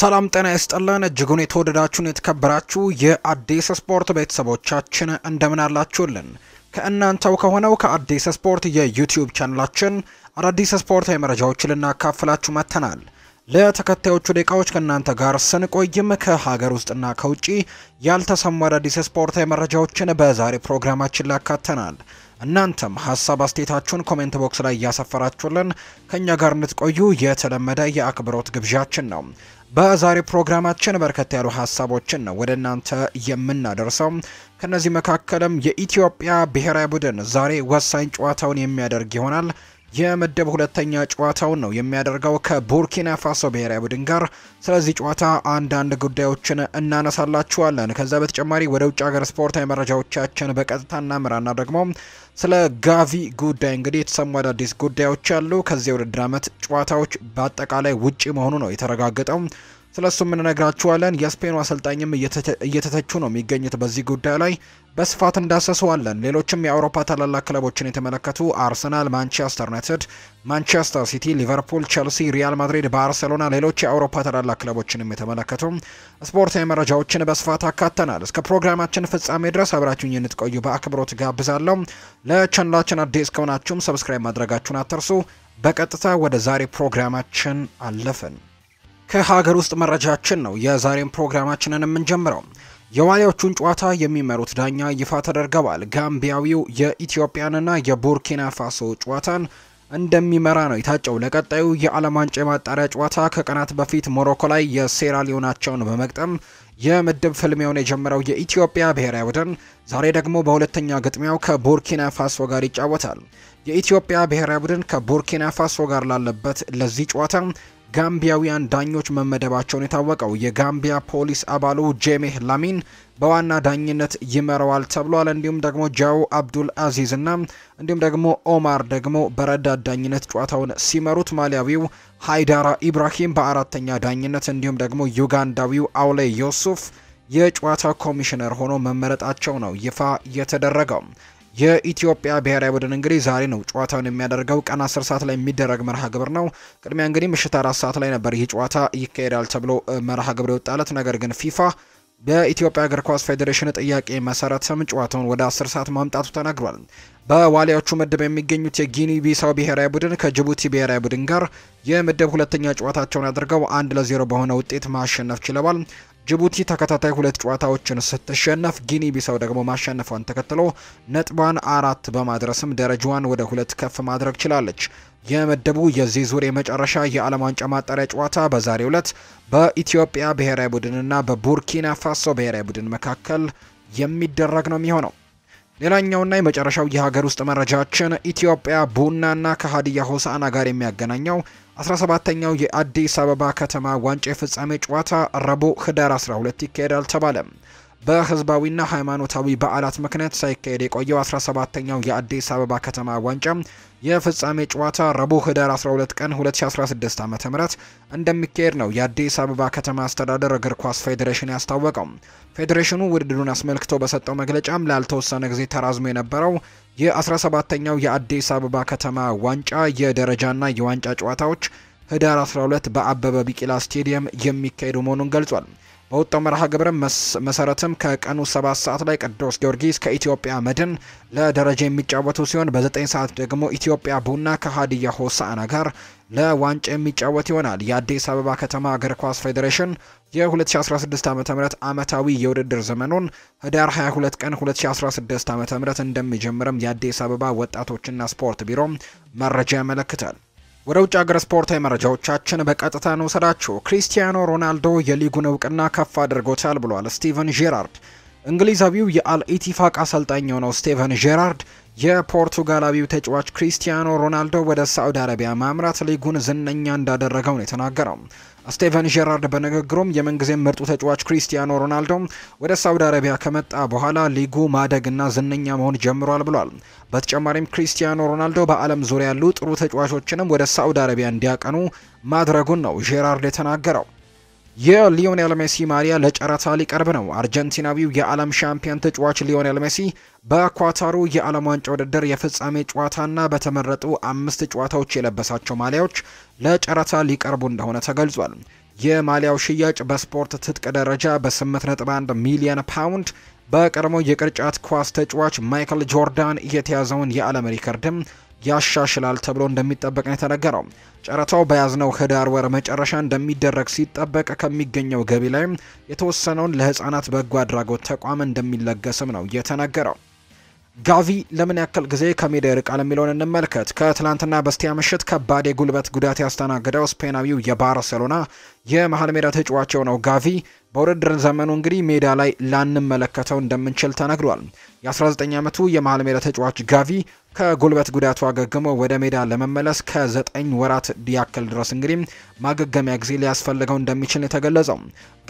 ሰላም ጤና ይስጥልን። እጅጉን የተወደዳችሁን የተከበራችሁ የአዲስ ስፖርት ቤተሰቦቻችን እንደምን አላችሁልን? ከእናንተው ከሆነው ከአዲስ ስፖርት የዩቲዩብ ቻናላችን አዳዲስ ስፖርታዊ መረጃዎችን ልናካፍላችሁ መጥተናል። ለተከታዮቹ ደቂቃዎች ከእናንተ ጋር ስንቆይም ከሀገር ውስጥና ከውጭ ያልተሰሙ አዳዲስ ስፖርታዊ መረጃዎችን በዛሬ ፕሮግራማችን ላካተናል። እናንተም ሀሳብ አስተያየታችሁን ኮሜንት ቦክስ ላይ እያሰፈራችሁልን ከእኛ ጋር እንድትቆዩ የተለመደ የአክብሮት ግብዣችን ነው። በዛሬ ፕሮግራማችን በርከት ያሉ ሀሳቦችን ነው ወደ እናንተ የምናደርሰው። ከነዚህ መካከልም የኢትዮጵያ ብሔራዊ ቡድን ዛሬ ወሳኝ ጨዋታውን የሚያደርግ ይሆናል። የምድብ ሁለተኛ ጨዋታውን ነው የሚያደርገው ከቡርኪና ፋሶ ብሔራዊ ቡድን ጋር። ስለዚህ ጨዋታ አንዳንድ ጉዳዮችን እናነሳላችኋለን። ከዛ በተጨማሪ ወደ ውጭ ሀገር ስፖርታዊ መረጃዎቻችን በቀጥታ እናምራና ደግሞ ስለ ጋቪ ጉዳይ እንግዲህ የተሰሙ አዳዲስ ጉዳዮች አሉ። ከዚህ የውድድር ዓመት ጨዋታዎች በአጠቃላይ ውጪ መሆኑ ነው የተረጋገጠው። ስለሱ እሱም እንነግራችኋለን። የስፔኑ አሰልጣኝም እየተተቹ ነው የሚገኙት በዚህ ጉዳይ ላይ በስፋት እንዳሰሰዋለን። ሌሎችም የአውሮፓ ታላላቅ ክለቦችን የተመለከቱ አርሰናል፣ ማንቸስተር ዩናይትድ፣ ማንቸስተር ሲቲ፣ ሊቨርፑል፣ ቸልሲ፣ ሪያል ማድሪድ፣ ባርሴሎና፣ ሌሎች የአውሮፓ ታላላቅ ክለቦችንም የተመለከቱ ስፖርታዊ መረጃዎችን በስፋት አካተናል። እስከ ፕሮግራማችን ፍጻሜ ድረስ አብራችሁኝ እንድትቆዩ በአክብሮት ጋብዛለሁ። ለቻናላችን አዲስ ከሆናችሁም ሰብስክራይብ ማድረጋችሁን አትርሱ። በቀጥታ ወደ ዛሬ ፕሮግራማችን አለፍን። ከሀገር ውስጥ መረጃችን ነው የዛሬን ፕሮግራማችንን የምንጀምረው። የዋሊያዎቹን ጨዋታ የሚመሩት ዳኛ ይፋ ተደርገዋል። ጋምቢያዊው የኢትዮጵያንና የቡርኪና ፋሶ ጨዋታን እንደሚመራ ነው የታጨው። ለቀጣዩ የዓለም ዋንጫ የማጣሪያ ጨዋታ ከቀናት በፊት ሞሮኮ ላይ የሴራሊዮናቸውን በመግጠም የምድብ ፍልሚያውን የጀመረው የኢትዮጵያ ብሔራዊ ቡድን ዛሬ ደግሞ በሁለተኛ ግጥሚያው ከቡርኪና ፋሶ ጋር ይጫወታል። የኢትዮጵያ ብሔራዊ ቡድን ከቡርኪና ፋሶ ጋር ላለበት ለዚህ ጨዋታ ጋምቢያውያን ዳኞች መመደባቸውን የታወቀው የጋምቢያ ፖሊስ አባሉ ጄሜህ ላሚን በዋና ዳኝነት ይመራዋል ተብሏል። እንዲሁም ደግሞ ጃው አብዱል አዚዝ እና እንዲሁም ደግሞ ኦማር ደግሞ በረዳት ዳኝነት ጨዋታውን ሲመሩት፣ ማሊያዊው ሃይዳራ ኢብራሂም በአራተኛ ዳኝነት እንዲሁም ደግሞ ዩጋንዳዊው አውሌ ዮሱፍ የጨዋታ ኮሚሽነር ሆኖ መመረጣቸው ነው ይፋ የተደረገው። የኢትዮጵያ ብሔራዊ ቡድን እንግዲህ ዛሬ ነው ጨዋታውን የሚያደርገው። ቀን 10 ሰዓት ላይ የሚደረግ መርሃ ግብር ነው። ቅድሚያ እንግዲህ ምሽት አራት ሰዓት ላይ ነበር ይህ ጨዋታ ይካሄዳል ተብሎ መርሃ ግብር የወጣለት፣ ነገር ግን ፊፋ በኢትዮጵያ እግር ኳስ ፌዴሬሽን ጥያቄ መሰረትም ጨዋታውን ወደ 10 ሰዓት ማምጣቱ ተናግሯል። በዋሊያዎቹ ምድብ የሚገኙት የጊኒ ቢሳው ብሔራዊ ቡድን ከጅቡቲ ብሔራዊ ቡድን ጋር የምድብ ሁለተኛ ጨዋታቸውን አድርገው አንድ ለዜሮ በሆነ ውጤት ማሸነፍ ችለዋል። ጅቡቲ ተከታታይ ሁለት ጨዋታዎችን ስትሸነፍ ጊኒ ቢሳው ደግሞ ማሸነፏን ተከትሎ ነጥቧን አራት በማድረስም ደረጃዋን ወደ ሁለት ከፍ ማድረግ ችላለች። የምድቡ የዚህ ዙር የመጨረሻ የዓለም ዋንጫ ማጣሪያ ጨዋታ በዛሬው ዕለት በኢትዮጵያ ብሔራዊ ቡድንና በቡርኪና ፋሶ ብሔራዊ ቡድን መካከል የሚደረግ ነው የሚሆነው። ሌላኛውና የመጨረሻው የሀገር ውስጥ መረጃችን ኢትዮጵያ ቡናና ከሀዲያ ሆሳዕና ጋር የሚያገናኘው 17ተኛው የአዲስ አበባ ከተማ ዋንጫ የፍጻሜ ጨዋታ ረቡዕ ህዳር 12 ይካሄዳል ተባለ። በህዝባዊና ሃይማኖታዊ በዓላት ምክንያት ሳይካሄድ የቆየው 17ኛው የአዲስ አበባ ከተማ ዋንጫ የፍጻሜ ጨዋታ ረቡዕ ህዳር 12 ቀን 2016 ም እንደሚካሄድ ነው የአዲስ አበባ ከተማ አስተዳደር እግር ኳስ ፌዴሬሽን ያስታወቀው። ፌዴሬሽኑ ውድድሩን አስመልክቶ በሰጠው መግለጫም ላልተወሰነ ጊዜ ተራዝሞ የነበረው የ17ኛው የአዲስ አበባ ከተማ ዋንጫ የደረጃና የዋንጫ ጨዋታዎች ህዳር 12 በአበበ ቢቂላ ስቴዲየም የሚካሄዱ መሆኑን ገልጿል። በወጣው መርሃ ግብር መሰረትም ከቀኑ 7 ሰዓት ላይ ቅዱስ ጊዮርጊስ ከኢትዮጵያ መድን ለደረጃ የሚጫወቱ ሲሆን በ9 ሰዓት ደግሞ ኢትዮጵያ ቡና ከሀዲያ ሆሳዕና ጋር ለዋንጫ የሚጫወት ይሆናል። የአዲስ አበባ ከተማ እግር ኳስ ፌዴሬሽን የ2016 ዓ ም ዓመታዊ የውድድር ዘመኑን ህዳር 22 ቀን 2016 ዓ ም እንደሚጀምርም የአዲስ አበባ ወጣቶችና ስፖርት ቢሮ መረጃ ያመለክታል። ወደ ውጭ ሀገር ስፖርታዊ መረጃዎቻችን በቀጥታ እንውሰዳችሁ። ክሪስቲያኖ ሮናልዶ የሊጉን እውቅና ከፍ አድርጎታል ብሏል ስቲቨን ጄራርድ። እንግሊዛዊው የአልኢቲፋቅ አሰልጣኝ የሆነው ስቲቨን ጄራርድ የፖርቱጋላዊው ተጫዋች ክሪስቲያኖ ሮናልዶ ወደ ሳዑዲ አረቢያ ማምራት ሊጉን ዝነኛ እንዳደረገው ነው የተናገረው። ስቴቨን ጄራርድ በንግግሩም የምንጊዜም ምርጡ ተጫዋች ክሪስቲያኖ ሮናልዶ ወደ ሳውዲ አረቢያ ከመጣ በኋላ ሊጉ ማደግና ዝነኛ መሆን ጀምሯል ብሏል። በተጨማሪም ክሪስቲያኖ ሮናልዶ በዓለም ዙሪያ ያሉ ጥሩ ተጫዋቾችንም ወደ ሳውዲ አረቢያ እንዲያቀኑ ማድረጉን ነው ጄራርድ የተናገረው። የሊዮኔል ሜሲ ማሊያ ለጨረታ ሊቀርብ ነው። አርጀንቲናዊው የዓለም ሻምፒዮን ተጫዋች ሊዮኔል ሜሲ በኳታሩ የዓለም ዋንጫ ውድድር የፍጻሜ ጨዋታና በተመረጡ አምስት ጨዋታዎች የለበሳቸው ማሊያዎች ለጨረታ ሊቀርቡ እንደሆነ ተገልጿል። የማሊያው ሽያጭ በስፖርት ትጥቅ ደረጃ በ8.1 ሚሊዮን ፓውንድ በቀድሞው የቅርጫት ኳስ ተጫዋች ማይክል ጆርዳን የተያዘውን የዓለም ሪከርድም ያሻሽላል ተብሎ እንደሚጠበቅ ነው የተነገረው። ጨረታው በያዝነው ህዳር ወር መጨረሻ እንደሚደረግ ሲጠበቅ ከሚገኘው ገቢ ላይ የተወሰነውን ለህፃናት በጎ አድራጎት ተቋም እንደሚለገስም ነው የተነገረው። ጋቪ ለምን ያክል ጊዜ ከሜዳ ይርቃል የሚለውን እንመልከት። ከትላንትና በስቲያ ምሽት ከባድ የጉልበት ጉዳት ያስተናገደው ስፔናዊው የባርሴሎና የመሀል ሜዳ ተጫዋቸው ነው ጋቪ በውድድር ዘመኑ እንግዲህ ሜዳ ላይ ላንመለከተው እንደምንችል ተነግሯል። የ19 ዓመቱ የመሀል ሜዳ ተጫዋች ጋቪ ከጉልበት ጉዳቱ አገግሞ ወደ ሜዳ ለመመለስ ከ9 ወራት ያክል ድረስ እንግዲህ ማገገሚያ ጊዜ ሊያስፈልገው እንደሚችል የተገለጸው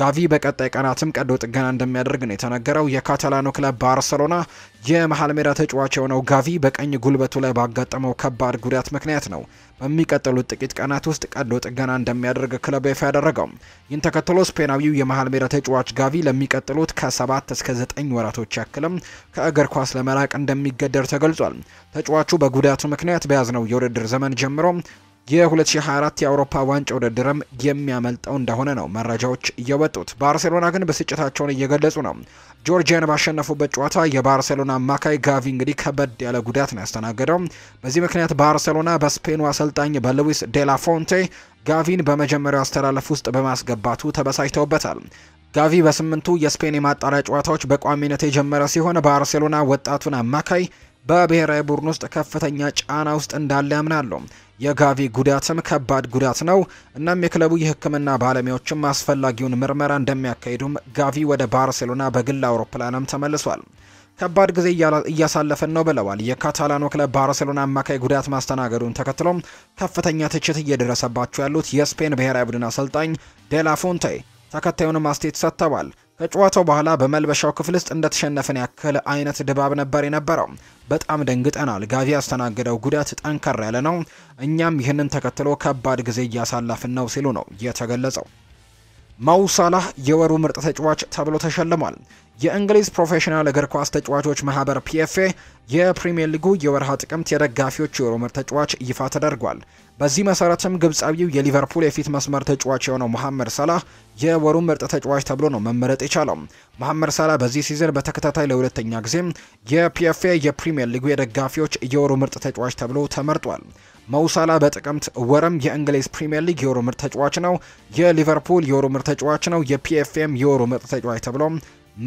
ጋቪ በቀጣይ ቀናትም ቀዶ ጥገና እንደሚያደርግ ነው የተነገረው። የካታላኑ ክለብ ባርሰሎና የመሀል ሜዳ ተጫዋች የሆነው ጋቪ በቀኝ ጉልበቱ ላይ ባጋጠመው ከባድ ጉዳት ምክንያት ነው በሚቀጥሉት ጥቂት ቀናት ውስጥ ቀዶ ጥገና እንደሚያደርግ ክለቡ ይፋ ያደረገው። ይህን ተከትሎ ስፔናዊው የመሀል ሜዳ ተጫዋች ጋቪ ለሚቀጥሉት ከሰባት እስከ ዘጠኝ ወራቶች ያክልም ከእግር ኳስ ለመራቅ እንደሚገደር ተገልጿል። ተጫዋቹ በጉዳቱ ምክንያት በያዝነው የውድድር ዘመን ጀምሮ የ2024 የአውሮፓ ዋንጫ ውድድርም የሚያመልጠው እንደሆነ ነው መረጃዎች እየወጡት። ባርሴሎና ግን ብስጭታቸውን እየገለጹ ነው። ጆርጂያን ባሸነፉበት ጨዋታ የባርሴሎና አማካይ ጋቪ እንግዲህ ከበድ ያለ ጉዳት ነው ያስተናገደው። በዚህ ምክንያት ባርሴሎና በስፔኑ አሰልጣኝ በሉዊስ ዴላ ፎንቴ ጋቪን በመጀመሪያው አስተላለፍ ውስጥ በማስገባቱ ተበሳጭተውበታል። ጋቪ በስምንቱ የስፔን የማጣሪያ ጨዋታዎች በቋሚነት የጀመረ ሲሆን ባርሴሎና ወጣቱን አማካይ በብሔራዊ ቡድን ውስጥ ከፍተኛ ጫና ውስጥ እንዳለ ያምናለሁ የጋቪ ጉዳትም ከባድ ጉዳት ነው። እናም የክለቡ የሕክምና ባለሙያዎችም አስፈላጊውን ምርመራ እንደሚያካሂዱም ጋቪ ወደ ባርሴሎና በግል አውሮፕላንም ተመልሷል። ከባድ ጊዜ እያሳለፈን ነው ብለዋል። የካታላኑ ክለብ ባርሴሎና አማካይ ጉዳት ማስተናገዱን ተከትሎም ከፍተኛ ትችት እየደረሰባቸው ያሉት የስፔን ብሔራዊ ቡድን አሰልጣኝ ዴላፎንቴ ተከታዩንም አስተያየት ሰጥተዋል። ከጨዋታው በኋላ በመልበሻው ክፍል ውስጥ እንደተሸነፈን ያክል አይነት ድባብ ነበር የነበረው። በጣም ደንግጠናል። ጋቪ ያስተናገደው ጉዳት ጠንከር ያለ ነው። እኛም ይህንን ተከትሎ ከባድ ጊዜ እያሳለፍን ነው ሲሉ ነው የተገለጸው። ማውሳላህ የወሩ ምርጥ ተጫዋች ተብሎ ተሸልሟል። የእንግሊዝ ፕሮፌሽናል እግር ኳስ ተጫዋቾች ማህበር ፒኤፍኤ የፕሪሚየር ሊጉ የወርሃ ጥቅምት የደጋፊዎች የወሩ ምርጥ ተጫዋች ይፋ ተደርጓል። በዚህ መሰረትም ግብፃዊው የሊቨርፑል የፊት መስመር ተጫዋች የሆነው መሐመድ ሰላህ የወሩ ምርጥ ተጫዋች ተብሎ ነው መመረጥ የቻለው። መሐመድ ሰላህ በዚህ ሲዝን በተከታታይ ለሁለተኛ ጊዜ የፒኤፍኤ የፕሪሚየር ሊጉ የደጋፊዎች የወሩ ምርጥ ተጫዋች ተብሎ ተመርጧል። መውሳላ በጥቅምት ወርም የእንግሊዝ ፕሪሚየር ሊግ የወሩ ምርጥ ተጫዋች ነው፣ የሊቨርፑል የወሩ ምርጥ ተጫዋች ነው፣ የፒኤፍኤም የወሩ ምርጥ ተጫዋች ተብሎ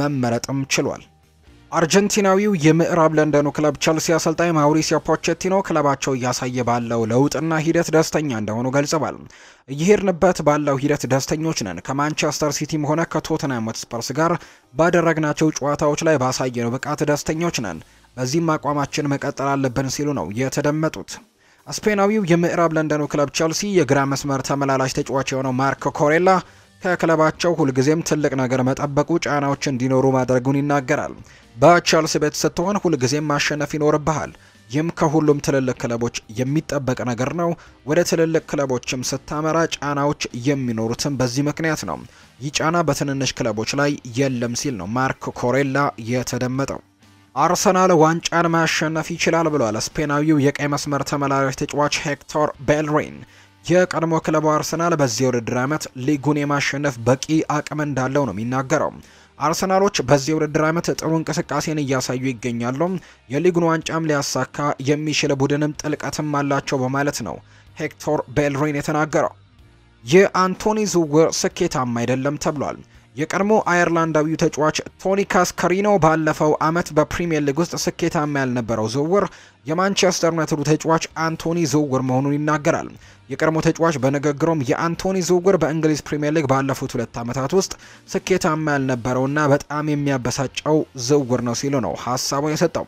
መመረጥም ችሏል። አርጀንቲናዊው የምዕራብ ለንደኑ ክለብ ቸልሲ አሰልጣኝ ማውሪሲዮ ፖቼቲኖ ክለባቸው እያሳየ ባለው ለውጥና ሂደት ደስተኛ እንደሆኑ ገልጸዋል። እየሄድንበት ባለው ሂደት ደስተኞች ነን። ከማንቸስተር ሲቲም ሆነ ከቶትናም ሆትስፐርስ ጋር ባደረግናቸው ጨዋታዎች ላይ ባሳየነው ብቃት ደስተኞች ነን። በዚህም አቋማችን መቀጠል አለብን ሲሉ ነው የተደመጡት። ስፔናዊው የምዕራብ ለንደኑ ክለብ ቸልሲ የግራ መስመር ተመላላሽ ተጫዋች የሆነው ማርኮ ኮሬላ ከክለባቸው ሁልጊዜም ትልቅ ነገር መጠበቁ ጫናዎች እንዲኖሩ ማድረጉን ይናገራል። በቼልሲ ቤት ስትሆን ሁልጊዜም ማሸነፍ ይኖርብሃል። ይህም ከሁሉም ትልልቅ ክለቦች የሚጠበቅ ነገር ነው። ወደ ትልልቅ ክለቦችም ስታመራ ጫናዎች የሚኖሩትም በዚህ ምክንያት ነው። ይህ ጫና በትንንሽ ክለቦች ላይ የለም ሲል ነው ማርክ ኮሬላ የተደመጠው። አርሰናል ዋንጫን ማሸነፍ ይችላል ብሏል ስፔናዊው የቀይ መስመር ተመላላሽ ተጫዋች ሄክቶር ቤልሪን። የቀድሞ ክለቡ አርሰናል በዚህ ውድድር ዓመት ሊጉን የማሸነፍ በቂ አቅም እንዳለው ነው የሚናገረው። አርሰናሎች በዚህ ውድድር ዓመት ጥሩ እንቅስቃሴን እያሳዩ ይገኛሉ። የሊጉን ዋንጫም ሊያሳካ የሚችል ቡድንም ጥልቀትም አላቸው በማለት ነው ሄክቶር ቤልሪን የተናገረው። የአንቶኒ ዝውውር ስኬታማ አይደለም ተብሏል። የቀድሞ አየርላንዳዊው ተጫዋች ቶኒ ካስከሪኖ ባለፈው አመት በፕሪምየር ሊግ ውስጥ ስኬታማ ያልነበረው ዝውውር የማንቸስተር ዩናይትዱ ተጫዋች አንቶኒ ዝውውር መሆኑን ይናገራል። የቀድሞ ተጫዋች በንግግሩም የአንቶኒ ዝውውር በእንግሊዝ ፕሪምየር ሊግ ባለፉት ሁለት ዓመታት ውስጥ ስኬታማ ያልነበረውና በጣም የሚያበሳጨው ዝውውር ነው ሲሉ ነው ሀሳቡን የሰጠው።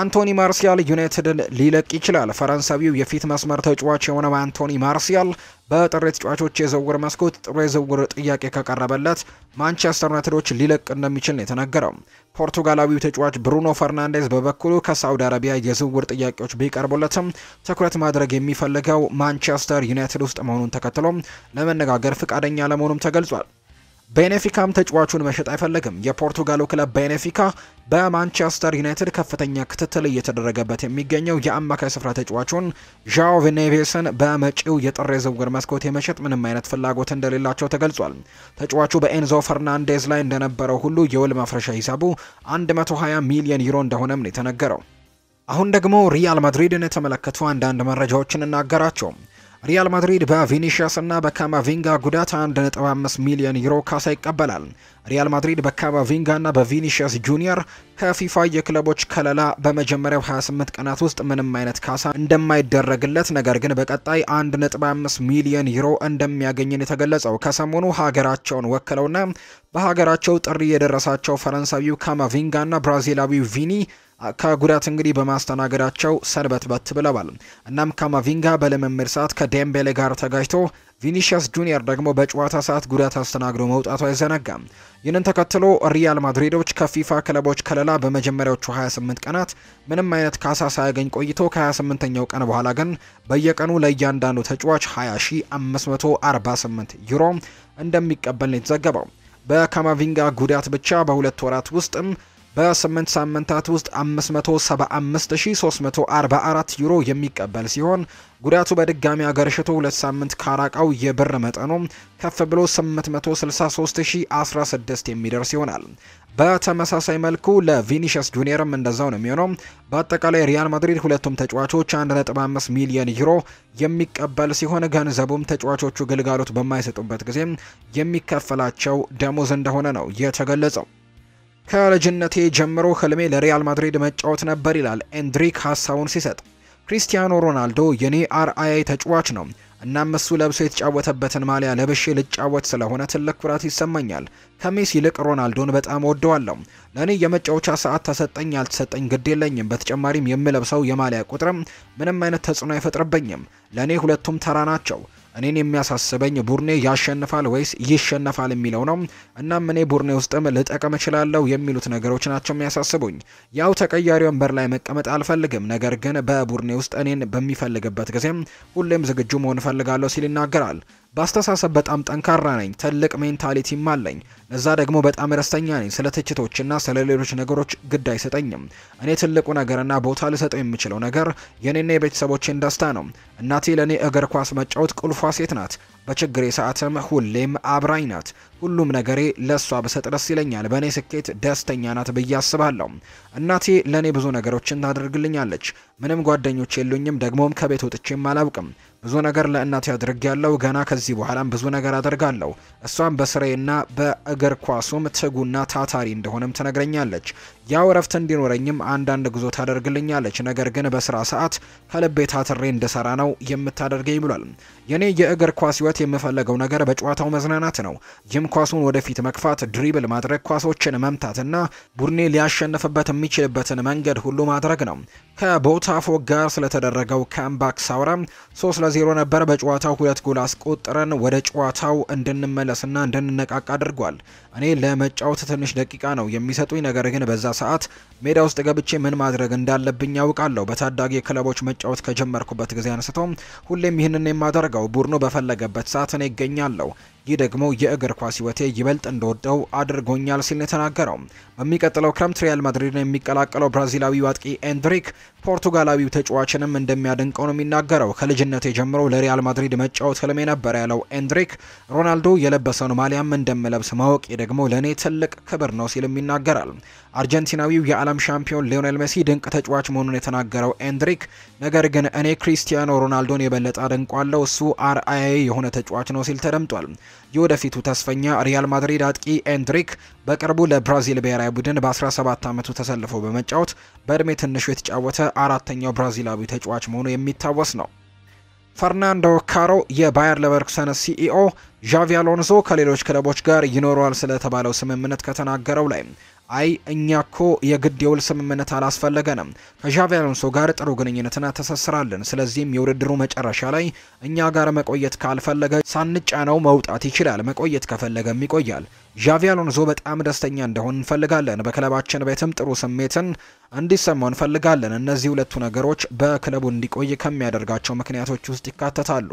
አንቶኒ ማርሲያል ዩናይትድን ሊለቅ ይችላል። ፈረንሳዊው የፊት መስመር ተጫዋች የሆነው አንቶኒ ማርሲያል በጥሬ ተጫዋቾች የዝውውር መስኮት ጥሩ የዝውውር ጥያቄ ከቀረበለት ማንቸስተር ዩናይትዶች ሊለቅ እንደሚችል ነው የተነገረው። ፖርቱጋላዊው ተጫዋች ብሩኖ ፈርናንዴዝ በበኩሉ ከሳውዲ አረቢያ የዝውውር ጥያቄዎች ቢቀርቡለትም ትኩረት ማድረግ የሚፈልገው ማንቸስተር ዩናይትድ ውስጥ መሆኑን ተከትሎ ለመነጋገር ፍቃደኛ ለመሆኑም ተገልጿል። ቤኔፊካም ተጫዋቹን መሸጥ አይፈልግም። የፖርቱጋሉ ክለብ ቤኔፊካ በማንቸስተር ዩናይትድ ከፍተኛ ክትትል እየተደረገበት የሚገኘው የአማካይ ስፍራ ተጫዋቹን ዣኦ ቬኔቬስን በመጪው የጥር ዝውውር መስኮት የመሸጥ ምንም አይነት ፍላጎት እንደሌላቸው ተገልጿል። ተጫዋቹ በኤንዞ ፈርናንዴዝ ላይ እንደነበረው ሁሉ የውል ማፍረሻ ሂሳቡ 120 ሚሊዮን ዩሮ እንደሆነም ነው የተነገረው። አሁን ደግሞ ሪያል ማድሪድን የተመለከቱ አንዳንድ መረጃዎችን እናገራቸው። ሪያል ማድሪድ በቪኒሺያስ እና በካማቪንጋ ጉዳት 1.5 ሚሊዮን ዩሮ ካሳ ይቀበላል። ሪያል ማድሪድ በካማቪንጋ እና በቪኒሺያስ ጁኒየር ከፊፋ የክለቦች ከለላ በመጀመሪያው 28 ቀናት ውስጥ ምንም አይነት ካሳ እንደማይደረግለት ነገር ግን በቀጣይ 1.5 ሚሊዮን ዩሮ እንደሚያገኝን የተገለጸው ከሰሞኑ ሀገራቸውን ወክለውና በሀገራቸው ጥሪ የደረሳቸው ፈረንሳዊው ካማቪንጋ እና ብራዚላዊው ቪኒ ከጉዳት እንግዲህ በማስተናገዳቸው ሰንበት በት ብለዋል። እናም ካማቪንጋ በልምምድ ሰዓት ከዴምቤሌ ጋር ተጋጅቶ ቪኒሽስ ጁኒየር ደግሞ በጨዋታ ሰዓት ጉዳት አስተናግዶ መውጣቱ አይዘነጋም። ይህንን ተከትሎ ሪያል ማድሪዶች ከፊፋ ክለቦች ከለላ በመጀመሪያዎቹ 28 ቀናት ምንም አይነት ካሳ ሳያገኝ ቆይቶ ከ28ኛው ቀን በኋላ ግን በየቀኑ ለእያንዳንዱ ተጫዋች 20548 ዩሮ እንደሚቀበል ነው የተዘገበው። በካማቪንጋ ጉዳት ብቻ በሁለት ወራት ውስጥም በ8 ሳምንታት ውስጥ 575344 ዩሮ የሚቀበል ሲሆን ጉዳቱ በድጋሚ አገርሽቶ ሁለት ሳምንት ካራቃው የብር መጠኑ ከፍ ብሎ 863016 የሚደርስ ይሆናል። በተመሳሳይ መልኩ ለቪኒሽስ ጁኒየርም እንደዛው ነው የሚሆነው። በአጠቃላይ ሪያል ማድሪድ ሁለቱም ተጫዋቾች 1.5 ሚሊዮን ዩሮ የሚቀበል ሲሆን ገንዘቡም ተጫዋቾቹ ግልጋሎት በማይሰጡበት ጊዜ የሚከፈላቸው ደሞዝ እንደሆነ ነው የተገለጸው። ከልጅነቴ ጀምሮ ህልሜ ለሪያል ማድሪድ መጫወት ነበር ይላል ኤንድሪክ ሀሳቡን ሲሰጥ። ክሪስቲያኖ ሮናልዶ የኔ አርአይ ተጫዋች ነው። እናም እሱ ለብሶ የተጫወተበትን ማሊያ ለብሼ ልጫወት ስለሆነ ትልቅ ኩራት ይሰማኛል። ከሜሲ ይልቅ ሮናልዶን በጣም ወደዋለሁ። ለእኔ የመጫወቻ ሰዓት ተሰጠኝ አልተሰጠኝ ግድ የለኝም። በተጨማሪም የምለብሰው የማሊያ ቁጥርም ምንም አይነት ተጽዕኖ አይፈጥርብኝም። ለእኔ ሁለቱም ተራ ናቸው። እኔን የሚያሳስበኝ ቡርኔ ያሸንፋል ወይስ ይሸነፋል የሚለው ነው። እናም እኔ ቡርኔ ውስጥም ልጠቀም እችላለሁ የሚሉት ነገሮች ናቸው የሚያሳስቡኝ። ያው ተቀያሪ ወንበር ላይ መቀመጥ አልፈልግም፣ ነገር ግን በቡርኔ ውስጥ እኔን በሚፈልግበት ጊዜም ሁሌም ዝግጁ መሆን እፈልጋለሁ ሲል ይናገራል። በአስተሳሰብ በጣም ጠንካራ ነኝ። ትልቅ ሜንታሊቲም አለኝ። እዛ ደግሞ በጣም ረስተኛ ነኝ። ስለ ትችቶችና ስለ ሌሎች ነገሮች ግድ አይሰጠኝም። እኔ ትልቁ ነገርና ቦታ ልሰጠው የምችለው ነገር የእኔና የቤተሰቦቼን ደስታ ነው። እናቴ ለእኔ እግር ኳስ መጫወት ቁልፏ ሴት ናት። በችግሬ ሰዓትም ሁሌም አብራኝ ናት። ሁሉም ነገሬ ለእሷ ብሰጥ ደስ ይለኛል። በእኔ ስኬት ደስተኛ ናት ብዬ አስባለሁ። እናቴ ለእኔ ብዙ ነገሮችን ታደርግልኛለች። ምንም ጓደኞች የሉኝም፣ ደግሞም ከቤት ወጥቼም አላውቅም። ብዙ ነገር ለእናት ያድርግ ያለው ገና ከዚህ በኋላም ብዙ ነገር አደርጋለሁ። እሷም በስሬና በእግር ኳሱም ትጉና ታታሪ እንደሆነም ትነግረኛለች። ያው እረፍት እንዲኖረኝም አንዳንድ ጉዞ ታደርግልኛለች። ነገር ግን በስራ ሰዓት ከልቤ ታትሬ እንድሰራ ነው የምታደርገኝ ብሏል። የኔ የእግር ኳስ ህይወት የምፈለገው ነገር በጨዋታው መዝናናት ነው። ጅም ኳሱን ወደፊት መግፋት፣ ድሪብል ማድረግ፣ ኳሶችን መምታትና ቡድኔ ሊያሸንፍበት የሚችልበትን መንገድ ሁሉ ማድረግ ነው። ከቦታፎ ጋር ስለተደረገው ካምባክ ሳውራ ሶስት ለዜሮ ነበር። በጨዋታው ሁለት ጎል አስቆጥረን ወደ ጨዋታው እንድንመለስና እንድንነቃቃ አድርጓል። እኔ ለመጫወት ትንሽ ደቂቃ ነው የሚሰጡኝ፣ ነገር ግን በዛ ሰዓት ሜዳ ውስጥ ገብቼ ምን ማድረግ እንዳለብኝ ያውቃለሁ። በታዳጊ ክለቦች መጫወት ከጀመርኩበት ጊዜ አንስቶ ሁሌም ይህንን የማደርገው ቡድኑ በፈለገበት ሰዓት እኔ ይገኛለሁ። ይህ ደግሞ የእግር ኳስ ህይወቴ ይበልጥ እንደወደው አድርጎኛል ሲል የተናገረው በሚቀጥለው ክረምት ሪያል ማድሪድን የሚቀላቀለው ብራዚላዊው አጥቂ ኤንድሪክ ፖርቱጋላዊው ተጫዋችንም እንደሚያደንቀው ነው የሚናገረው። ከልጅነቴ ጀምሮ ለሪያል ማድሪድ መጫወት ህልሜ ነበር ያለው ኤንድሪክ ሮናልዶ የለበሰውን ማሊያም እንደምለብስ ማወቅ ደግሞ ለእኔ ትልቅ ክብር ነው ሲልም ይናገራል። አርጀንቲናዊው የዓለም ሻምፒዮን ሊዮኔል ሜሲ ድንቅ ተጫዋች መሆኑን የተናገረው ኤንድሪክ፣ ነገር ግን እኔ ክሪስቲያኖ ሮናልዶን የበለጠ አደንቋለሁ፣ እሱ አርአያዬ የሆነ ተጫዋች ነው ሲል ተደምጧል። የወደፊቱ ተስፈኛ ሪያል ማድሪድ አጥቂ ኤንድሪክ በቅርቡ ለብራዚል ብሔራዊ ቡድን በ17 ዓመቱ ተሰልፎ በመጫወት በዕድሜ ትንሹ የተጫወተ አራተኛው ብራዚላዊ ተጫዋች መሆኑ የሚታወስ ነው። ፈርናንዶ ካሮ የባየር ለቨርኩሰን ሲኢኦ ዣቪ አሎንሶ ከሌሎች ክለቦች ጋር ይኖረዋል ስለተባለው ስምምነት ከተናገረው ላይ አይ እኛ ኮ የግድ የውል ስምምነት አላስፈለገንም ከዣቪ አሎንሶ ጋር ጥሩ ግንኙነትና ተሰስራለን። ስለዚህም የውድድሩ መጨረሻ ላይ እኛ ጋር መቆየት ካልፈለገ ሳንጫነው መውጣት ይችላል። መቆየት ከፈለገም ይቆያል። ዣቪ አሎንሶ በጣም ደስተኛ እንደሆን እንፈልጋለን። በክለባችን ቤትም ጥሩ ስሜትን እንዲሰማው እንፈልጋለን። እነዚህ ሁለቱ ነገሮች በክለቡ እንዲቆይ ከሚያደርጋቸው ምክንያቶች ውስጥ ይካተታሉ።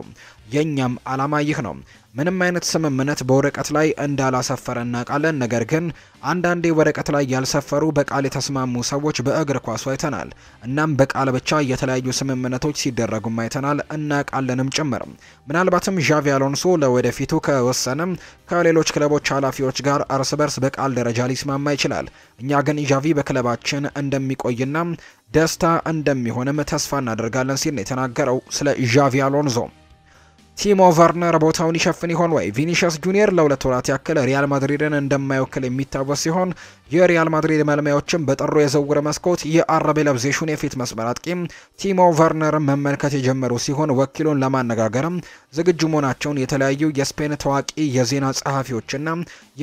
የእኛም አላማ ይህ ነው። ምንም አይነት ስምምነት በወረቀት ላይ እንዳላሰፈረ እናውቃለን። ነገር ግን አንዳንዴ ወረቀት ላይ ያልሰፈሩ በቃል የተስማሙ ሰዎች በእግር ኳሱ አይተናል። እናም በቃል ብቻ የተለያዩ ስምምነቶች ሲደረጉም አይተናል እናውቃለንም ጭምርም። ምናልባትም ዣቪ አሎንሶ ለወደፊቱ ከወሰንም ከሌሎች ክለቦች ኃላፊዎች ጋር እርስ በርስ በቃል ደረጃ ሊስማማ ይችላል። እኛ ግን ዣቪ በክለባችን እንደሚቆይና ደስታ እንደሚሆንም ተስፋ እናደርጋለን ሲል ነው የተናገረው ስለ ዣቪ አሎንሶ። ቲሞ ቨርነር ቦታውን ይሸፍን ይሆን ወይ? ቪኒሽስ ጁኒየር ለሁለት ወራት ያክል ሪያል ማድሪድን እንደማይወክል የሚታወስ ሲሆን የሪያል ማድሪድ መልማዮችም በጠሩ የዝውውር መስኮት የአረቤ ለብዜሹን የፊት መስመር አጥቂም ቲሞ ቨርነርን መመልከት የጀመሩ ሲሆን ወኪሉን ለማነጋገርም ዝግጁ መሆናቸውን የተለያዩ የስፔን ታዋቂ የዜና ጸሐፊዎችና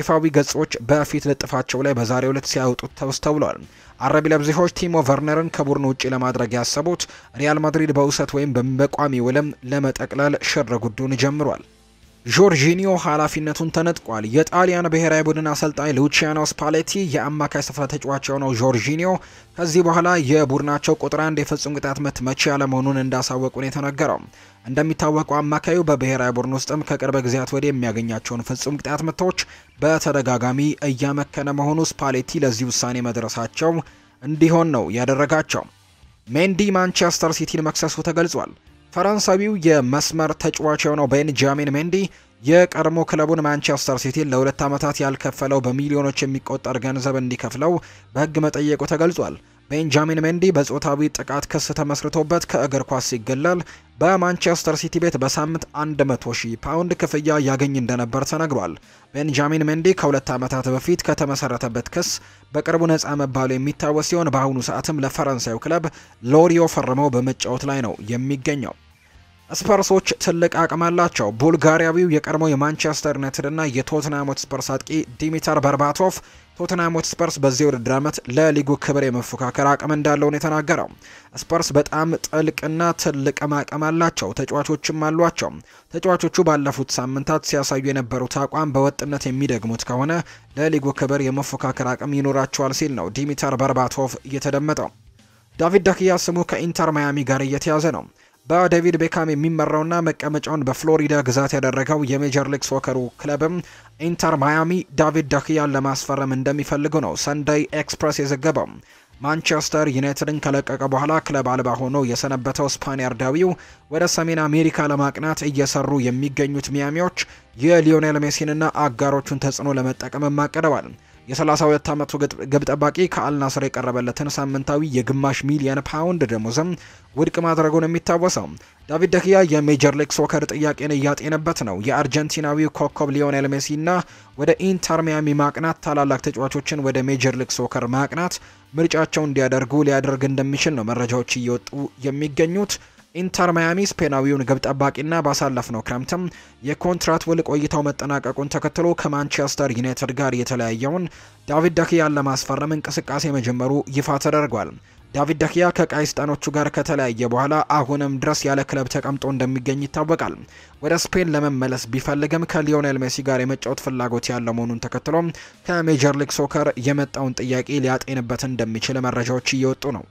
ይፋዊ ገጾች በፊት ልጥፋቸው ላይ በዛሬው ዕለት ሲያወጡት ተውስተውሏል። አረቢ ለብዚሆች ቲሞ ቨርነርን ከቡድን ውጪ ለማድረግ ያሰቡት ሪያል ማድሪድ በውሰት ወይም በቋሚ ውልም ለመጠቅለል ሽር ጉዱን ጀምሯል። ጆርጂኒዮ ኃላፊነቱን ተነጥቋል። የጣሊያን ብሔራዊ ቡድን አሰልጣኝ ሉቺያኖ ስፓሌቲ የአማካይ ስፍራ ተጫዋች የሆነው ጆርጂኒዮ ከዚህ በኋላ የቡድናቸው ቁጥር አንድ የፍጹም ቅጣት ምት መቺ ያለመሆኑን እንዳሳወቁ ነው የተነገረው። እንደሚታወቀው አማካዩ በብሔራዊ ቡድን ውስጥም ከቅርብ ጊዜያት ወዲህ የሚያገኛቸውን ፍጹም ቅጣት ምቶች በተደጋጋሚ እያመከነ መሆኑ ስፓሌቲ ለዚህ ውሳኔ መድረሳቸው እንዲሆን ነው ያደረጋቸው። ሜንዲ ማንቸስተር ሲቲን መክሰሱ ተገልጿል። ፈረንሳዊው የመስመር ተጫዋች የሆነው ቤንጃሚን ሜንዲ የቀድሞ ክለቡን ማንቸስተር ሲቲን ለሁለት ዓመታት ያልከፈለው በሚሊዮኖች የሚቆጠር ገንዘብ እንዲከፍለው በሕግ መጠየቁ ተገልጿል። ቤንጃሚን ሜንዲ በጾታዊ ጥቃት ክስ ተመስርቶበት ከእግር ኳስ ሲገለል በማንቸስተር ሲቲ ቤት በሳምንት 100 ሺህ ፓውንድ ክፍያ ያገኝ እንደነበር ተነግሯል። ቤንጃሚን ሜንዲ ከሁለት ዓመታት በፊት ከተመሰረተበት ክስ በቅርቡ ነፃ መባሉ የሚታወስ ሲሆን በአሁኑ ሰዓትም ለፈረንሳዩ ክለብ ሎሪዮ ፈርመው በመጫወት ላይ ነው የሚገኘው። ስፐርሶች ትልቅ አቅም አላቸው። ቡልጋሪያዊው የቀድሞ የማንቸስተር ዩናይትድና የቶትናም ስፐርስ አጥቂ ዲሚተር በርባቶቭ ቶተንሃም ስፐርስ በዚህ ውድድር ዓመት ለሊጉ ክብር የመፎካከር አቅም እንዳለው ነው የተናገረው። ስፐርስ በጣም ጥልቅና ትልቅም አቅም አላቸው፣ ተጫዋቾችም አሏቸው። ተጫዋቾቹ ባለፉት ሳምንታት ሲያሳዩ የነበሩት አቋም በወጥነት የሚደግሙት ከሆነ ለሊጉ ክብር የመፎካከር አቅም ይኖራቸዋል ሲል ነው ዲሚተር በርባቶቭ እየተደመጠው። ዳቪድ ዳክያ ስሙ ከኢንተር ማያሚ ጋር እየተያዘ ነው። በዴቪድ ቤካም የሚመራውና መቀመጫውን በፍሎሪዳ ግዛት ያደረገው የሜጀር ሊግ ሶከሩ ክለብም ኢንተር ማያሚ ዳቪድ ዳክያን ለማስፈረም እንደሚፈልጉ ነው ሰንደይ ኤክስፕረስ የዘገበው። ማንቸስተር ዩናይትድን ከለቀቀ በኋላ ክለብ አልባ ሆኖ የሰነበተው ስፓኒያርዳዊው ወደ ሰሜን አሜሪካ ለማቅናት እየሰሩ የሚገኙት ሚያሚዎች የሊዮኔል ሜሲንና አጋሮቹን ተጽዕኖ ለመጠቀምም አቅደዋል። የ32 ዓመቱ ግብ ጠባቂ ከአልናስር የቀረበለትን ሳምንታዊ የግማሽ ሚሊየን ፓውንድ ደሞዝም ውድቅ ማድረጉን የሚታወሰው ዳቪድ ደክያ የሜጀር ሊግ ሶከር ጥያቄን እያጤነበት ነው። የአርጀንቲናዊ ኮከብ ሊዮኔል ሜሲና ወደ ኢንተር ሚያሚ ማቅናት ታላላቅ ተጫዋቾችን ወደ ሜጀር ሊግ ሶከር ማቅናት ምርጫቸው እንዲያደርጉ ሊያደርግ እንደሚችል ነው መረጃዎች እየወጡ የሚገኙት። ኢንተር ማያሚ ስፔናዊውን ግብ ጠባቂና ባሳለፍነው ክረምትም የኮንትራት ውል ቆይታው መጠናቀቁን ተከትሎ ከማንቸስተር ዩናይትድ ጋር የተለያየውን ዳቪድ ደኪያን ለማስፈረም እንቅስቃሴ መጀመሩ ይፋ ተደርጓል። ዳቪድ ደክያ ከቃይስጣኖቹ ጋር ከተለያየ በኋላ አሁንም ድረስ ያለ ክለብ ተቀምጦ እንደሚገኝ ይታወቃል። ወደ ስፔን ለመመለስ ቢፈልግም ከሊዮኔል ሜሲ ጋር የመጫወት ፍላጎት ያለው መሆኑን ተከትሎ ከሜጀር ሊግ ሶከር የመጣውን ጥያቄ ሊያጤንበት እንደሚችል መረጃዎች እየወጡ ነው።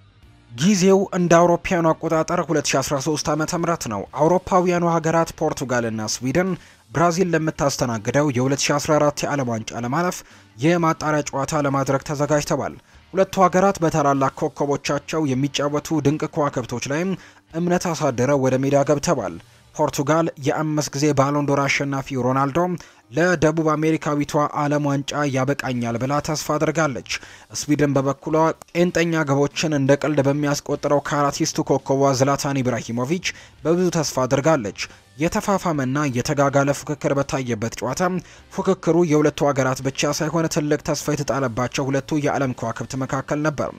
ጊዜው እንደ አውሮፓውያኑ አቆጣጠር 2013 ዓ ም ነው። አውሮፓውያኑ ሀገራት ፖርቱጋልና ስዊድን ብራዚል ለምታስተናግደው የ2014 የዓለም ዋንጫ ለማለፍ የማጣሪያ ጨዋታ ለማድረግ ተዘጋጅተዋል። ሁለቱ ሀገራት በታላላቅ ኮከቦቻቸው የሚጫወቱ ድንቅ ከዋክብቶች ላይም እምነት አሳድረው ወደ ሜዳ ገብተዋል። ፖርቱጋል የአምስት ጊዜ ባሎንዶር አሸናፊ ሮናልዶ ለደቡብ አሜሪካዊቷ ዓለም ዋንጫ ያበቃኛል ብላ ተስፋ አድርጋለች። ስዊድን በበኩሏ ቄንጠኛ ግቦችን እንደ ቀልድ በሚያስቆጥረው ከአራቲስቱ ኮከቧ ዝላታን ኢብራሂሞቪች በብዙ ተስፋ አድርጋለች። የተፋፋመና የተጋጋለ ፉክክር በታየበት ጨዋታ ፉክክሩ የሁለቱ ሀገራት ብቻ ሳይሆን ትልቅ ተስፋ የተጣለባቸው ሁለቱ የዓለም ከዋክብት መካከል ነበር።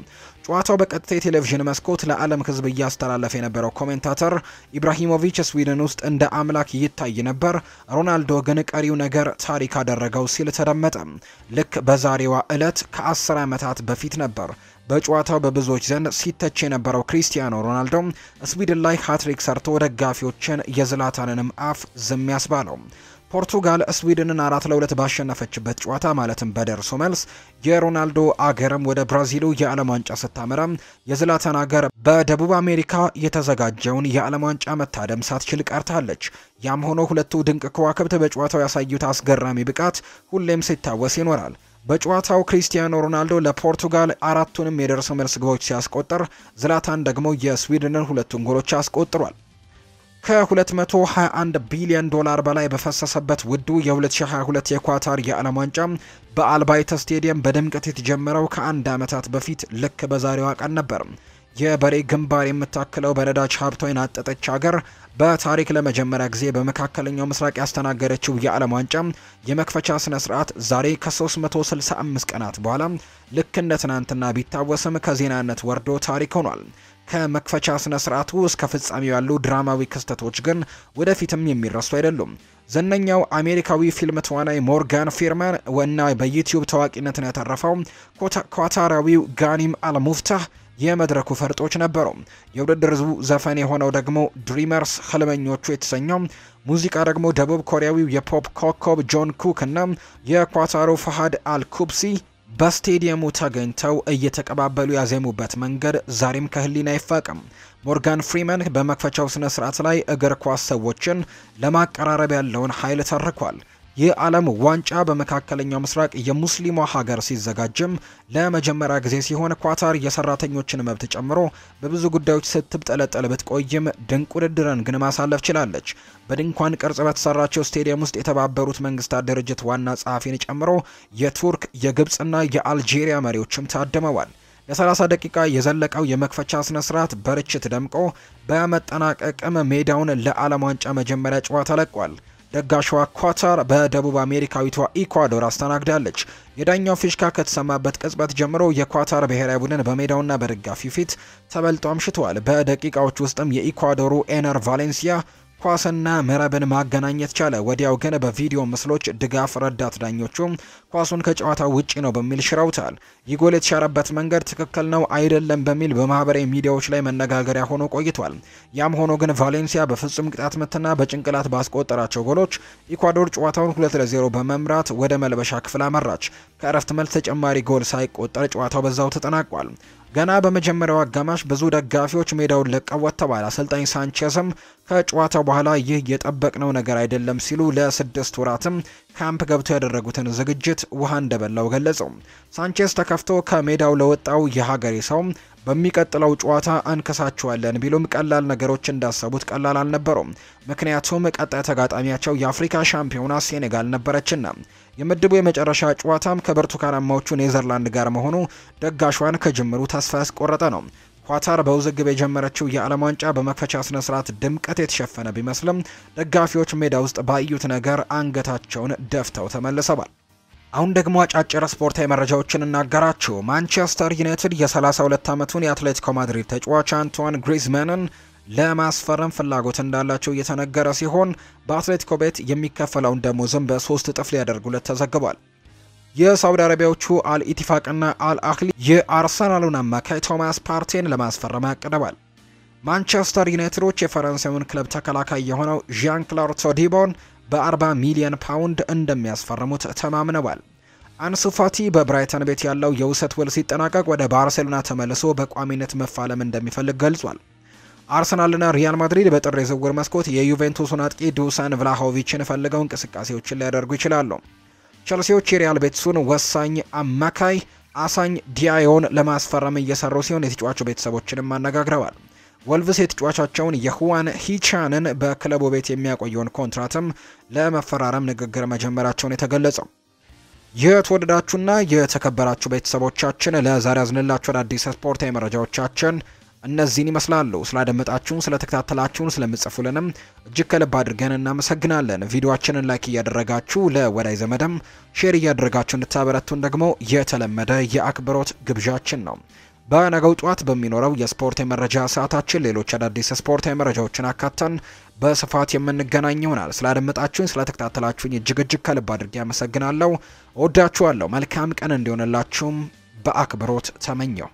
ጨዋታው በቀጥታ የቴሌቪዥን መስኮት ለዓለም ሕዝብ እያስተላለፈ የነበረው ኮሜንታተር ኢብራሂሞቪች ስዊድን ውስጥ እንደ አምላክ ይታይ ነበር፣ ሮናልዶ ግን ቀሪው ነገር ታሪክ አደረገው ሲል ተደመጠ። ልክ በዛሬዋ ዕለት ከ10 ዓመታት በፊት ነበር በጨዋታው በብዙዎች ዘንድ ሲተች የነበረው ክሪስቲያኖ ሮናልዶ ስዊድን ላይ ሃትሪክ ሰርቶ ደጋፊዎችን የዝላታንንም አፍ ዝም ያስባለው። ፖርቱጋል ስዊድንን አራት ለሁለት ባሸነፈችበት ጨዋታ ማለትም በደርሶ መልስ የሮናልዶ አገርም ወደ ብራዚሉ የዓለም ዋንጫ ስታመራ የዝላተን አገር በደቡብ አሜሪካ የተዘጋጀውን የዓለም ዋንጫ መታደም ሳትችል ቀርታለች። ያም ሆኖ ሁለቱ ድንቅ ከዋክብት በጨዋታው ያሳዩት አስገራሚ ብቃት ሁሌም ሲታወስ ይኖራል። በጨዋታው ክሪስቲያኖ ሮናልዶ ለፖርቱጋል አራቱንም የደርሶ መልስ ግቦች ሲያስቆጥር፣ ዝላታን ደግሞ የስዊድንን ሁለቱን ጎሎች አስቆጥሯል። ከ221 ቢሊዮን ዶላር በላይ በፈሰሰበት ውዱ የ2022 የኳታር የዓለም ዋንጫ በአልባይተ ስቴዲየም በድምቀት የተጀመረው ከአንድ ዓመታት በፊት ልክ በዛሬዋ ቀን ነበር። የበሬ ግንባር የምታክለው በነዳጅ ሀብቷ የናጠጠች ሀገር በታሪክ ለመጀመሪያ ጊዜ በመካከለኛው ምስራቅ ያስተናገደችው የዓለም ዋንጫ የመክፈቻ ስነ ስርዓት ዛሬ ከ365 ቀናት በኋላ ልክ እንደ ትናንትና ቢታወስም ከዜናነት ወርዶ ታሪክ ሆኗል። ከመክፈቻ ስነ ስርዓቱ እስከ ፍጻሜው ያሉ ድራማዊ ክስተቶች ግን ወደፊትም የሚረሱ አይደሉም። ዝነኛው አሜሪካዊ ፊልም ተዋናይ ሞርጋን ፌርማን እና በዩቲዩብ ታዋቂነትን ያተረፈው ኳታራዊው ጋኒም አልሙፍታህ የመድረኩ ፈርጦች ነበሩ። የውድድር ዘፈን የሆነው ደግሞ ድሪመርስ ህልመኞቹ የተሰኘው ሙዚቃ ደግሞ ደቡብ ኮሪያዊው የፖፕ ኮከብ ጆን ኩክ እና የኳታሩ ፈሃድ አልኩብሲ በስቴዲየሙ ተገኝተው እየተቀባበሉ ያዜሙበት መንገድ ዛሬም ከህሊን አይፋቅም። ሞርጋን ፍሪመን በመክፈቻው ስነ ስርዓት ላይ እግር ኳስ ሰዎችን ለማቀራረብ ያለውን ኃይል ተርኳል። የዓለም ዋንጫ በመካከለኛው ምስራቅ የሙስሊሟ ሀገር ሲዘጋጅም ለመጀመሪያ ጊዜ ሲሆን ኳታር የሰራተኞችን መብት ጨምሮ በብዙ ጉዳዮች ስትብጠለጠል ብትቆይም ድንቅ ውድድርን ግን ማሳለፍ ችላለች። በድንኳን ቅርጽ በተሰራቸው ስቴዲየም ውስጥ የተባበሩት መንግስታት ድርጅት ዋና ጸሐፊን ጨምሮ የቱርክ የግብፅና የአልጄሪያ መሪዎችም ታድመዋል። ለ30 ደቂቃ የዘለቀው የመክፈቻ ስነ ስርዓት በርችት ደምቆ በመጠናቀቅም ሜዳውን ለዓለም ዋንጫ መጀመሪያ ጨዋታ ለቋል። ደጋሿ ኳታር በደቡብ አሜሪካዊቷ ኢኳዶር አስተናግዳለች። የዳኛው ፊሽካ ከተሰማበት ቅጽበት ጀምሮ የኳታር ብሔራዊ ቡድን በሜዳውና በደጋፊው ፊት ተበልጦ አምሽተዋል። በደቂቃዎች ውስጥም የኢኳዶሩ ኤነር ቫሌንሲያ ኳስና መረብን ማገናኘት ቻለ። ወዲያው ግን በቪዲዮ ምስሎች ድጋፍ ረዳት ዳኞቹ ኳሱን ከጨዋታ ውጪ ነው በሚል ሽረውታል። ይህ ጎል የተሻረበት መንገድ ትክክል ነው አይደለም በሚል በማህበራዊ ሚዲያዎች ላይ መነጋገሪያ ሆኖ ቆይቷል። ያም ሆኖ ግን ቫሌንሲያ በፍጹም ቅጣት ምትና በጭንቅላት ባስቆጠራቸው ጎሎች ኢኳዶር ጨዋታውን 2 ለ0 በመምራት ወደ መልበሻ ክፍል አመራች። ከእረፍት መልስ ተጨማሪ ጎል ሳይቆጠር ጨዋታው በዛው ተጠናቋል። ገና በመጀመሪያው አጋማሽ ብዙ ደጋፊዎች ሜዳውን ለቀው ወጥተዋል። አሰልጣኝ ሳንቼዝም ከጨዋታው በኋላ ይህ የጠበቅነው ነገር አይደለም ሲሉ ለስድስት ወራትም ካምፕ ገብተው ያደረጉትን ዝግጅት ውሃ እንደበላው ገለጸው። ሳንቼዝ ተከፍቶ ከሜዳው ለወጣው የሀገሬ ሰው በሚቀጥለው ጨዋታ አንከሳቸዋለን ቢሉም ቀላል ነገሮች እንዳሰቡት ቀላል አልነበሩም። ምክንያቱም ቀጣይ ተጋጣሚያቸው የአፍሪካ ሻምፒዮና ሴኔጋል ነበረችና። የምድቡ የመጨረሻ ጨዋታም ከብርቱካናማዎቹ ኔዘርላንድ ጋር መሆኑ ደጋሿን ከጅምሩ ተስፋ ያስቆረጠ ነው። ኳታር በውዝግብ የጀመረችው የዓለም ዋንጫ በመክፈቻ ስነ ስርዓት ድምቀት የተሸፈነ ቢመስልም ደጋፊዎች ሜዳ ውስጥ ባዩት ነገር አንገታቸውን ደፍተው ተመልሰዋል። አሁን ደግሞ አጫጭር ስፖርታዊ መረጃዎችን እናጋራችሁ። ማንቸስተር ዩናይትድ የ32 ዓመቱን የአትሌቲኮ ማድሪድ ተጫዋች አንቷን ግሪዝማንን ለማስፈረም ፍላጎት እንዳላቸው እየተነገረ ሲሆን በአትሌቲኮ ቤት የሚከፈለውን ደሞዝም በሶስት እጥፍ ሊያደርጉለት ተዘግቧል። የሳውዲ አረቢያዎቹ አልኢቲፋቅና አልአህሊ የአርሰናሉን አማካይ ቶማስ ፓርቴን ለማስፈረም አቅደዋል። ማንቸስተር ዩናይትዶች የፈረንሳዩን ክለብ ተከላካይ የሆነው ዣን ክላር ቶዲቦን በ40 ሚሊዮን ፓውንድ እንደሚያስፈርሙት ተማምነዋል። አንሱ ፋቲ በብራይተን ቤት ያለው የውሰት ውል ሲጠናቀቅ ወደ ባርሴሎና ተመልሶ በቋሚነት መፋለም እንደሚፈልግ ገልጿል። አርሰናልና ሪያል ማድሪድ በጥር የዝውውር መስኮት የዩቬንቱስን አጥቂ ዱሳን ቭላሆቪችን ፈልገው እንቅስቃሴዎችን ሊያደርጉ ይችላሉ። ቸልሲዎች የሪያል ቤትሱን ወሳኝ አማካይ አሳኝ ዲያዮን ለማስፈረም እየሰሩ ሲሆን የተጫዋቹ ቤተሰቦችንም አነጋግረዋል። ወልቭስ የተጫዋቻቸውን የሁዋን ሂቻንን በክለቡ ቤት የሚያቆየውን ኮንትራትም ለመፈራረም ንግግር መጀመራቸውን የተገለጸው። የተወደዳችሁና የተከበራችሁ ቤተሰቦቻችን ለዛሬ ያዝንላችሁ አዳዲስ ስፖርታዊ መረጃዎቻችን እነዚህን ይመስላሉ። ስላደመጣችሁን፣ ስለተከታተላችሁን፣ ስለምጽፉልንም እጅግ ከልብ አድርገን እናመሰግናለን። ቪዲዮችንን ላይክ እያደረጋችሁ ለወዳጅ ዘመድም ሼር እያደረጋችሁ እንድታበረቱን ደግሞ የተለመደ የአክብሮት ግብዣችን ነው። በነገው ጠዋት በሚኖረው የስፖርት የመረጃ ሰዓታችን ሌሎች አዳዲስ ስፖርት የመረጃዎችን አካተን በስፋት የምንገናኝ ይሆናል። ስላደመጣችሁኝ፣ ስለተከታተላችሁኝ እጅግ እጅግ ከልብ አድርጌ አመሰግናለሁ። ወዳችኋለሁ። መልካም ቀን እንዲሆንላችሁም በአክብሮት ተመኘው።